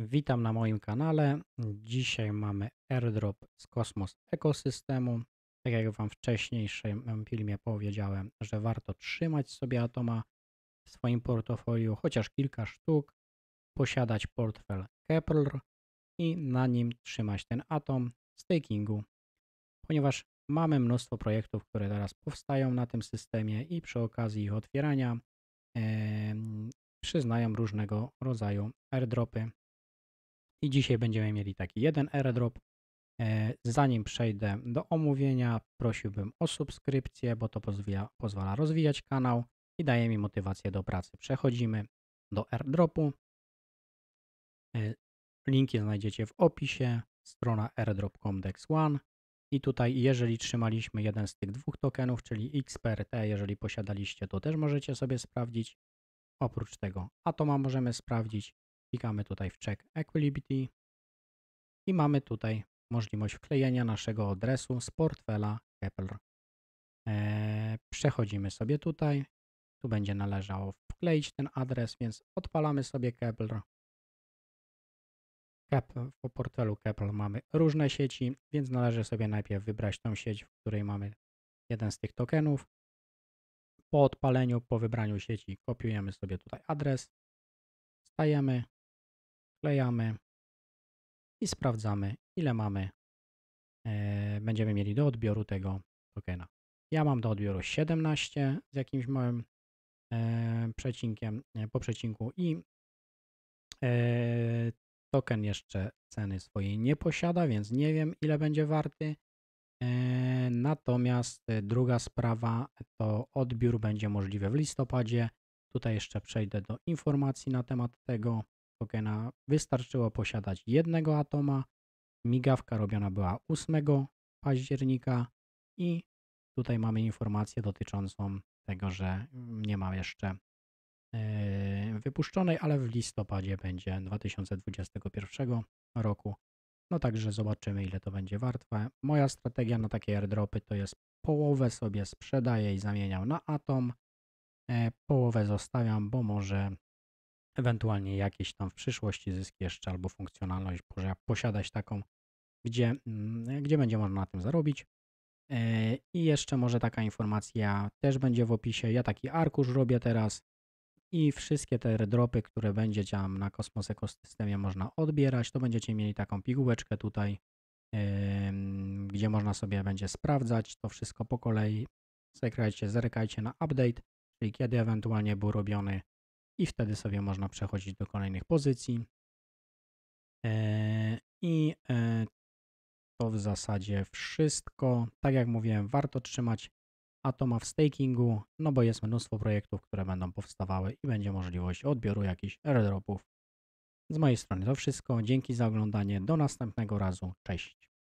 Witam na moim kanale. Dzisiaj mamy airdrop z Kosmos ekosystemu. Tak jak Wam w wcześniejszym filmie powiedziałem, że warto trzymać sobie Atoma w swoim portfolio, chociaż kilka sztuk, posiadać portfel Kepler i na nim trzymać ten Atom stakingu, ponieważ mamy mnóstwo projektów, które teraz powstają na tym systemie i przy okazji ich otwierania e, przyznają różnego rodzaju airdropy i dzisiaj będziemy mieli taki jeden airdrop. E, zanim przejdę do omówienia, prosiłbym o subskrypcję, bo to pozwala, pozwala rozwijać kanał i daje mi motywację do pracy. Przechodzimy do airdropu. E, linki znajdziecie w opisie, strona airdrop.com Dex One. I tutaj, jeżeli trzymaliśmy jeden z tych dwóch tokenów, czyli XPRT, jeżeli posiadaliście, to też możecie sobie sprawdzić. Oprócz tego Atoma możemy sprawdzić. Klikamy tutaj w Check Equality i mamy tutaj możliwość wklejenia naszego adresu z portfela Kepler. E, przechodzimy sobie tutaj. Tu będzie należało wkleić ten adres, więc odpalamy sobie Kepler. Kepler. Po portfelu Kepler mamy różne sieci, więc należy sobie najpierw wybrać tą sieć, w której mamy jeden z tych tokenów. Po odpaleniu, po wybraniu sieci kopiujemy sobie tutaj adres, stajemy, wklejamy i sprawdzamy, ile mamy, e, będziemy mieli do odbioru tego tokena. Ja mam do odbioru 17 z jakimś małym e, przecinkiem, e, po przecinku i e, token jeszcze ceny swojej nie posiada, więc nie wiem, ile będzie warty. E, natomiast e, druga sprawa to odbiór będzie możliwy w listopadzie. Tutaj jeszcze przejdę do informacji na temat tego fotogena wystarczyło posiadać jednego atoma. Migawka robiona była 8 października i tutaj mamy informację dotyczącą tego, że nie ma jeszcze e, wypuszczonej, ale w listopadzie będzie 2021 roku. No także zobaczymy, ile to będzie warte. Moja strategia na takie airdropy to jest połowę sobie sprzedaję i zamieniam na atom, e, połowę zostawiam, bo może ewentualnie jakieś tam w przyszłości zyski jeszcze albo funkcjonalność posiadać taką, gdzie, mm, gdzie będzie można na tym zarobić. E, I jeszcze może taka informacja też będzie w opisie. Ja taki arkusz robię teraz i wszystkie te redropy, które będzie tam na Kosmos Ekosystemie można odbierać, to będziecie mieli taką pigułeczkę tutaj, gdzie można sobie będzie sprawdzać to wszystko po kolei. Zagrajcie, zerkajcie na update, czyli kiedy ewentualnie był robiony i wtedy sobie można przechodzić do kolejnych pozycji. E, I e, to w zasadzie wszystko. Tak jak mówiłem, warto trzymać Atoma w stakingu, no bo jest mnóstwo projektów, które będą powstawały i będzie możliwość odbioru jakichś airdropów. Z mojej strony to wszystko. Dzięki za oglądanie. Do następnego razu. Cześć.